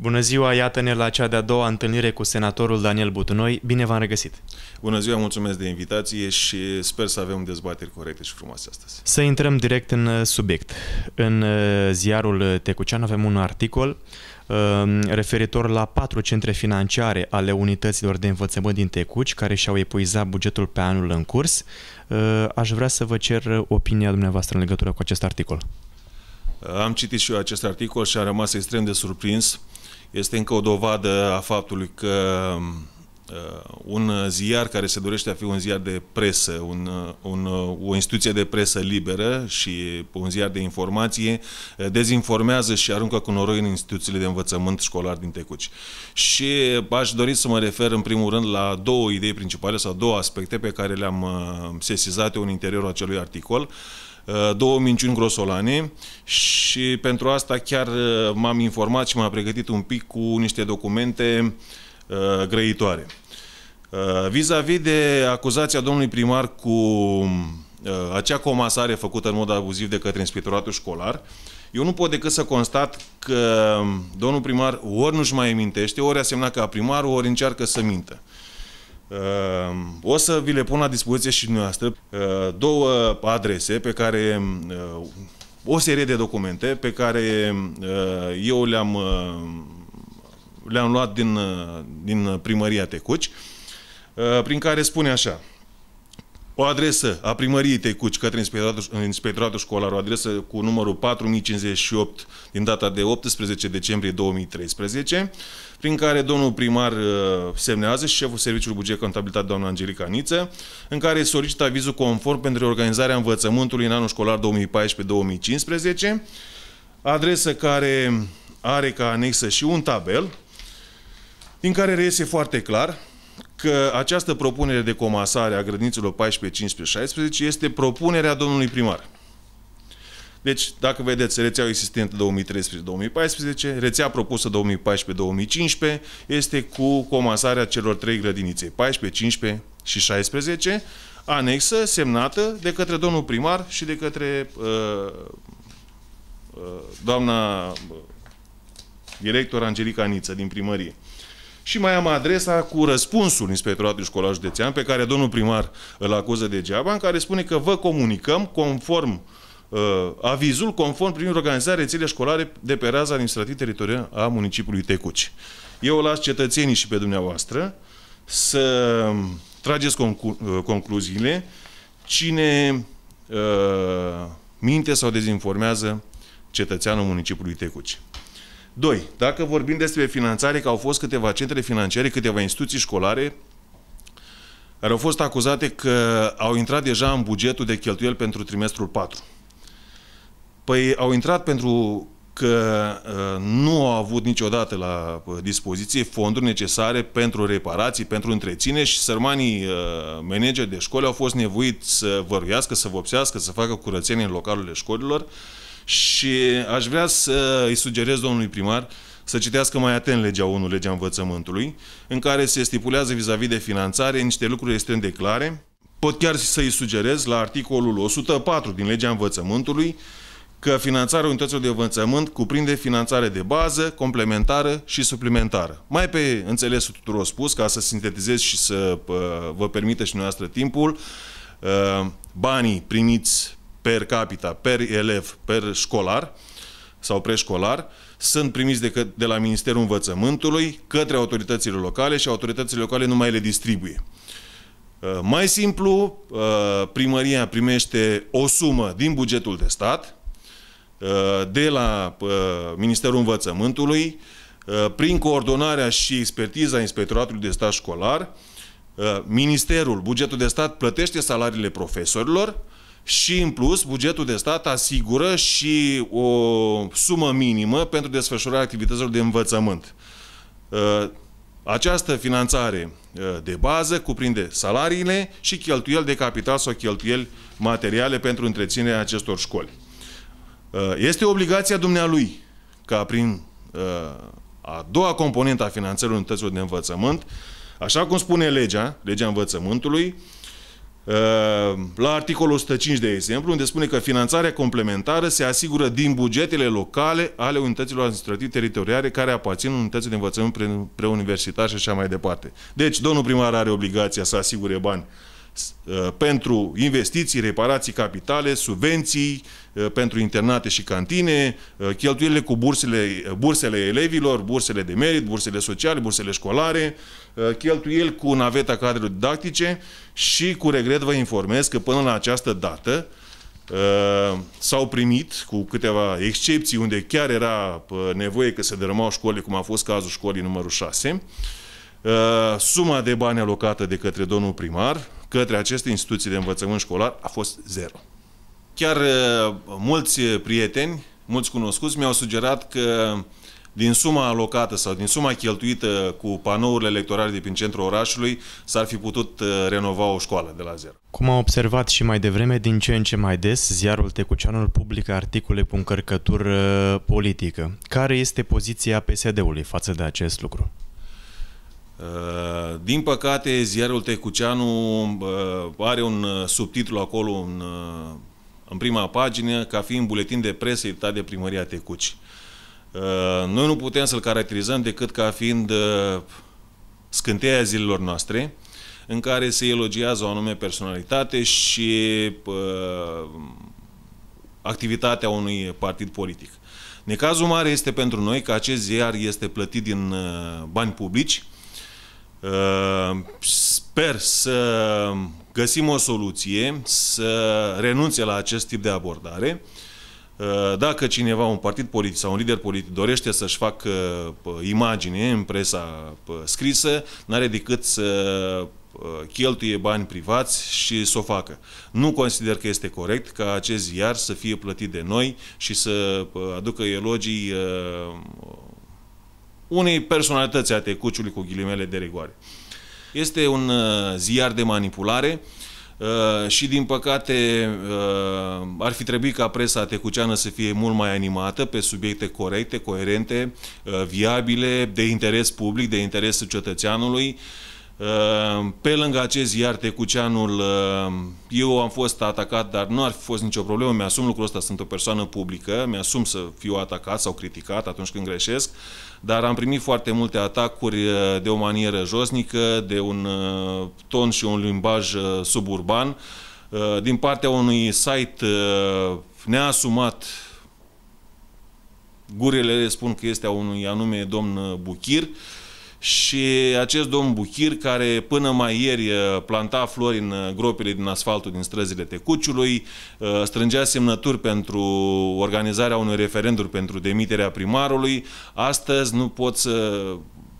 Bună ziua, iată-ne la cea de-a doua întâlnire cu senatorul Daniel Butunoi. Bine v-am regăsit! Bună ziua, mulțumesc de invitație și sper să avem dezbateri corecte și frumoase astăzi. Să intrăm direct în uh, subiect. În uh, ziarul uh, Tecucean avem un articol referitor la patru centre financiare ale unităților de învățământ din Tecuci, care și-au epuizat bugetul pe anul în curs. Aș vrea să vă cer opinia dumneavoastră în legătură cu acest articol. Am citit și eu acest articol și am rămas extrem de surprins uh, este încă o dovadă a faptului că uh, un ziar care se dorește a fi un ziar de presă, un, uh, un, uh, o instituție de presă liberă și un ziar de informație, dezinformează și aruncă cu noroi în instituțiile de învățământ școlar din Tecuci. Și aș dori să mă refer în primul rând la două idei principale sau două aspecte pe care le-am sesizat eu în interiorul acelui articol. Uh, Uh, două minciuni grosolane și pentru asta chiar uh, m-am informat și m-am pregătit un pic cu niște documente uh, grăitoare. Vis-a-vis -vis de acuzația domnului primar cu acea comasare făcută în mod abuziv de către inspectoratul școlar, eu nu pot decât să constat că domnul primar ori nu-și mai amintește, ori a semnat ca primar, ori încearcă să mintă. Ehm, o să vi le pun la dispoziție și noastră ehm, două adrese pe care ehm, o serie de documente pe care eu le-am le-am luat din, din primăria Tecuci, prin care spune așa o adresă a primăriei Tecuci către inspectoratul, inspectoratul școlar, o adresă cu numărul 4058 din data de 18 decembrie 2013, prin care domnul primar uh, semnează și șeful Serviciului Buget Contabilitate, doamna Angelica Niță, în care solicită avizul conform pentru organizarea învățământului în anul școlar 2014-2015, adresă care are ca anexă și un tabel, din care reiese foarte clar că această propunere de comasare a grădinițelor 14, 15, 16 este propunerea domnului primar. Deci, dacă vedeți, rețeaua existentă 2013-2014, rețea propusă 2014-2015 este cu comasarea celor trei grădinițe, 14, 15 și 16, anexă semnată de către domnul primar și de către uh, uh, doamna uh, director Angelica Niță din primărie și mai am adresa cu răspunsul Inspectoratului Școlar Județean, pe care domnul primar îl acuză degeaba, în care spune că vă comunicăm conform uh, avizul, conform primul organizare rețele școlare de pe raza administrativ teritoriale a municipiului Tecuci. Eu las cetățenii și pe dumneavoastră să trageți conclu uh, concluziile cine uh, minte sau dezinformează cetățeanul municipiului Tecuci. Doi, dacă vorbim despre finanțare, că au fost câteva centre financiare, câteva instituții școlare, care au fost acuzate că au intrat deja în bugetul de cheltuieli pentru trimestrul 4. Păi au intrat pentru că uh, nu au avut niciodată la uh, dispoziție fonduri necesare pentru reparații, pentru întreține și sărmanii uh, manageri de școli au fost nevoiți să văruiască, să vopsească, să facă curățenie în localurile școlilor, și aș vrea să îi sugerez domnului primar să citească mai atent legea 1, legea învățământului, în care se stipulează vis-a-vis -vis de finanțare niște lucruri extrem de clare. Pot chiar să îi sugerez la articolul 104 din legea învățământului că finanțarea unităților de învățământ cuprinde finanțare de bază, complementară și suplimentară. Mai pe înțelesul tuturor spus, ca să sintetizez și să vă permită și noastră timpul, ă, banii primiți per capita, per elev, per școlar sau preșcolar, sunt primiți de, că, de la Ministerul Învățământului către autoritățile locale și autoritățile locale nu mai le distribuie. Uh, mai simplu, uh, primăria primește o sumă din bugetul de stat, uh, de la Ministerul Învățământului, prin coordonarea și expertiza Inspectoratului de Stat Școlar, Ministerul, bugetul de stat plătește salariile profesorilor, și în plus bugetul de stat asigură și o sumă minimă pentru desfășurarea activităților de învățământ. Uh, această finanțare uh, de bază cuprinde salariile și cheltuieli de capital sau cheltuieli materiale pentru întreținerea acestor școli. Uh, este obligația dumnealui ca prin a doua componentă a finanțării unităților de învățământ, așa cum spune legea, legea învățământului, Uh, la articolul 105 de exemplu, unde spune că finanțarea complementară se asigură din bugetele locale ale unităților administrative teritoriale care aparțin unității de învățământ preuniversitar și așa mai departe. Deci, domnul primar are obligația să asigure bani Uh, pentru investiții, reparații capitale, subvenții uh, pentru internate și cantine, uh, cheltuielile cu bursele, bursele elevilor, bursele de merit, bursele sociale, bursele școlare, cheltuieli cu naveta cadrelor didactice și cu regret vă informez că până la această dată s-au primit, cu câteva excepții unde chiar era nevoie că se dărâmau școli, cum a fost cazul școlii numărul 6, suma de bani alocată de către domnul primar, către aceste instituții de învățământ școlar a fost zero. Chiar uh, mulți prieteni, mulți cunoscuți mi-au sugerat că din suma alocată sau din suma cheltuită cu panourile electorale de prin centrul orașului, s-ar fi putut uh, renova o școală de la zero. Cum am observat și mai devreme, din ce în ce mai des, ziarul Tecuceanul publică articole cu încărcătură uh, politică. Care este poziția PSD-ului față de acest lucru? Eh, din păcate, ziarul Tecuceanu eh, are un eh, subtitlu acolo în, în prima pagină ca fiind buletin de presă editat de primăria Tecuci. Noi nu putem să-l caracterizăm decât ca fiind scânteia zilelor noastre, în care se elogiază o anume personalitate și activitatea unui partid politic. Necazul mare este pentru noi că acest ziar este plătit din bani publici, Ehm, sper să găsim o soluție, să renunțe la acest tip de abordare. Ehm, dacă cineva, un partid politic sau un lider politic dorește să-și facă imagine în presa scrisă, n-are decât să cheltuie bani privați și să o facă. Nu consider că este corect ca acest ziar să fie plătit de noi și să aducă elogii ehm, unei personalități a tecuciului cu ghilimele de rigoare. Este un uh, ziar de manipulare uh, și, din păcate, uh, ar fi trebuit ca presa tecuceană să fie mult mai animată pe subiecte corecte, coerente, viabile, de interes public, de interesul cetățeanului, Ehm, pe lângă acest iar Tecuceanul, ehm, eu am fost atacat, dar nu ar fi fost nicio problemă, mi-asum lucrul ăsta, sunt o persoană publică, mi-asum să fiu atacat sau criticat atunci când greșesc, dar am primit foarte multe atacuri eh, de o manieră josnică, de un eh, ton și un limbaj eh, suburban, din partea unui site neasumat Gurile spun că este a unui anume domn Buchir, și acest domn Buchir, care până mai ieri uh, planta flori în uh, gropile din asfaltul din străzile Tecuciului, uh, strângea semnături pentru organizarea unui referendum pentru demiterea primarului, astăzi nu pot să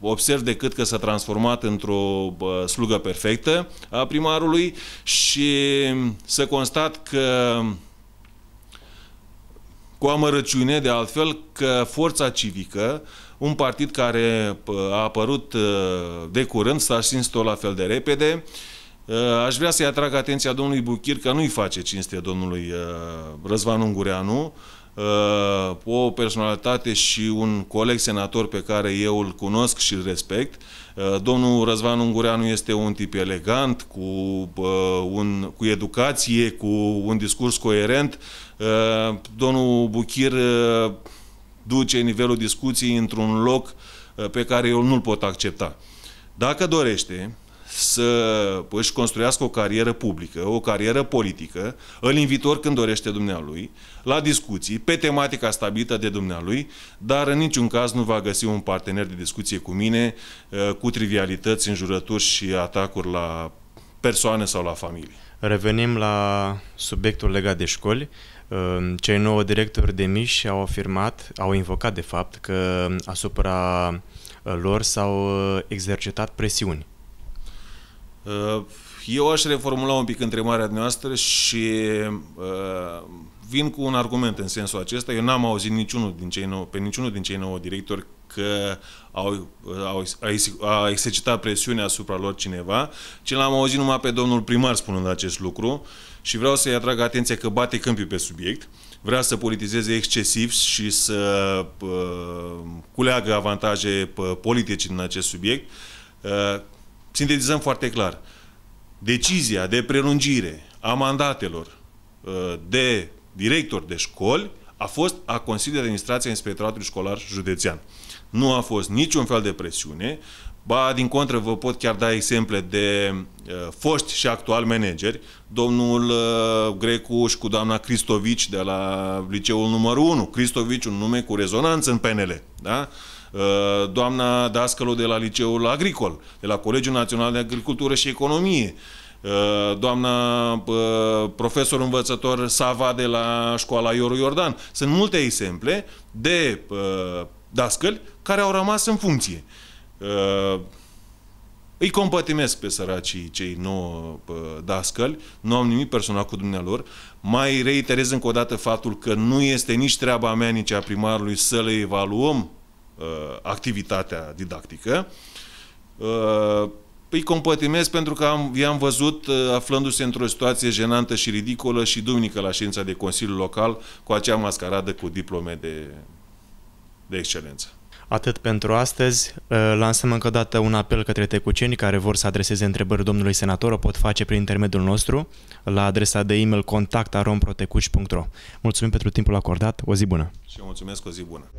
observ decât că s-a transformat într-o slugă perfectă a primarului și să constat că cu amărăciune de altfel că forța civică uh, un partid care a apărut ă, de curând, s-a știns tot la fel de repede. Ă, aș vrea să-i atrag atenția domnului Buchir că nu-i face cinste domnului ă, Răzvan Ungureanu, o personalitate și un coleg senator pe care eu îl cunosc și îl respect. Domnul Răzvan Ungureanu este un tip elegant, cu, un, cu educație, cu un discurs coerent. Domnul Buchir duce nivelul discuției într-un loc uh, pe care eu nu-l pot accepta. Dacă dorește să își construiască o carieră publică, o carieră politică, îl invitor oricând dorește dumnealui, la discuții, pe tematica stabilită de dumnealui, dar în niciun caz nu va găsi un partener de discuție cu mine, uh, cu trivialități, înjurături și atacuri la persoane sau la familie. Revenim la subiectul legat de școli. Cei nouă directori de miși au afirmat, au invocat de fapt că uh, asupra uh, lor s-au uh, exercitat presiuni. Eu aș reformula un pic întrebarea noastră și vin cu un argument în sensul acesta. Eu n-am auzit niciunul din cei nou, pe niciunul din cei nouă directori că au, au, a, exercitat presiunea asupra lor cineva, ci l-am auzit numai pe domnul primar spunând acest lucru și vreau să-i atrag atenția că bate câmpii pe subiect, vrea să politizeze excesiv și să uh, culeagă avantaje politice din acest subiect. Uh, sintetizăm foarte clar. Decizia de prelungire a mandatelor uh, de directori de școli a fost a Consiliului de Administrație a Inspectoratului Școlar Județean. Nu a fost niciun fel de presiune, ba din contră vă pot chiar da exemple de uh, foști și actual manageri, domnul uh, Grecu și cu doamna Cristovici de la liceul numărul 1, Cristovici un nume cu rezonanță în PNL, da? Uh, doamna Dascălu de la liceul agricol, de la Colegiul Național de Agricultură și Economie, uh, Uh, doamna uh, profesor învățător Sava de la școala Ioru Iordan. Sunt multe exemple de uh, dascăli care au rămas în funcție. Îi compătimesc pe săracii cei nouă dascăli, nu am nimic personal cu dumnealor. Mai reiterez încă o dată faptul că nu este nici treaba mea, nici a primarului să le evaluăm uh, activitatea didactică. Uh, îi compătimez pentru că am, i-am văzut uh, aflându-se într-o situație jenantă și ridicolă și duminică la ședința de Consiliu Local cu acea mascaradă cu diplome de, de excelență. Atât pentru astăzi. Uh, lansăm încă o dată un apel către tecucenii care vor să adreseze întrebări domnului senator, o pot face prin intermediul nostru la adresa de e-mail contactaromprotecuci.ro Mulțumim pentru timpul acordat, o zi bună! Și mulțumesc, o zi bună!